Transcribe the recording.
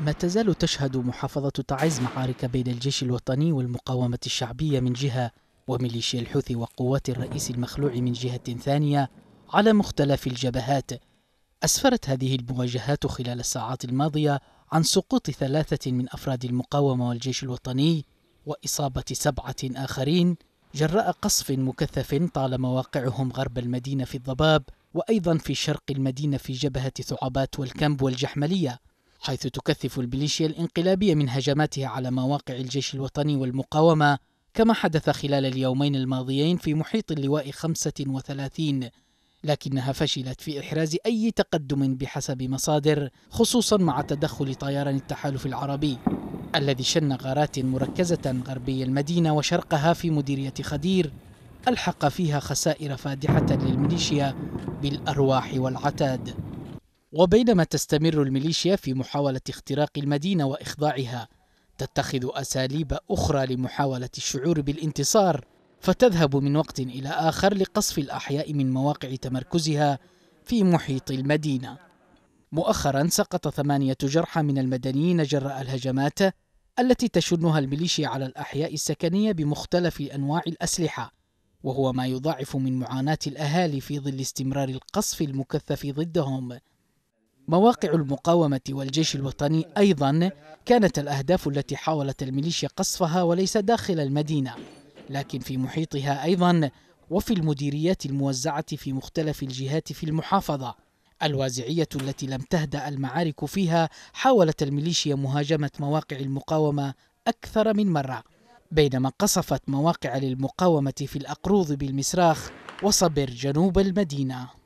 ما تزال تشهد محافظة تعز معارك بين الجيش الوطني والمقاومة الشعبية من جهة وميليشيا الحوثي وقوات الرئيس المخلوع من جهة ثانية على مختلف الجبهات أسفرت هذه المواجهات خلال الساعات الماضية عن سقوط ثلاثة من أفراد المقاومة والجيش الوطني وإصابة سبعة آخرين جراء قصف مكثف طال مواقعهم غرب المدينة في الضباب وأيضا في شرق المدينة في جبهة ثعبات والكمب والجحملية حيث تكثف الميليشيا الانقلابية من هجماتها على مواقع الجيش الوطني والمقاومة كما حدث خلال اليومين الماضيين في محيط اللواء 35 لكنها فشلت في إحراز أي تقدم بحسب مصادر خصوصا مع تدخل طيران التحالف العربي الذي شن غارات مركزة غربي المدينة وشرقها في مديرية خدير ألحق فيها خسائر فادحة للميليشيا بالأرواح والعتاد وبينما تستمر الميليشيا في محاولة اختراق المدينة وإخضاعها تتخذ أساليب أخرى لمحاولة الشعور بالانتصار فتذهب من وقت إلى آخر لقصف الأحياء من مواقع تمركزها في محيط المدينة مؤخرا سقط ثمانية جرحى من المدنيين جراء الهجمات التي تشنها الميليشيا على الأحياء السكنية بمختلف أنواع الأسلحة وهو ما يضاعف من معاناة الأهالي في ظل استمرار القصف المكثف ضدهم مواقع المقاومة والجيش الوطني أيضا كانت الأهداف التي حاولت الميليشيا قصفها وليس داخل المدينة لكن في محيطها أيضا وفي المديريات الموزعة في مختلف الجهات في المحافظة الوازعية التي لم تهدأ المعارك فيها حاولت الميليشيا مهاجمة مواقع المقاومة أكثر من مرة بينما قصفت مواقع للمقاومة في الأقروض بالمسراخ وصبر جنوب المدينة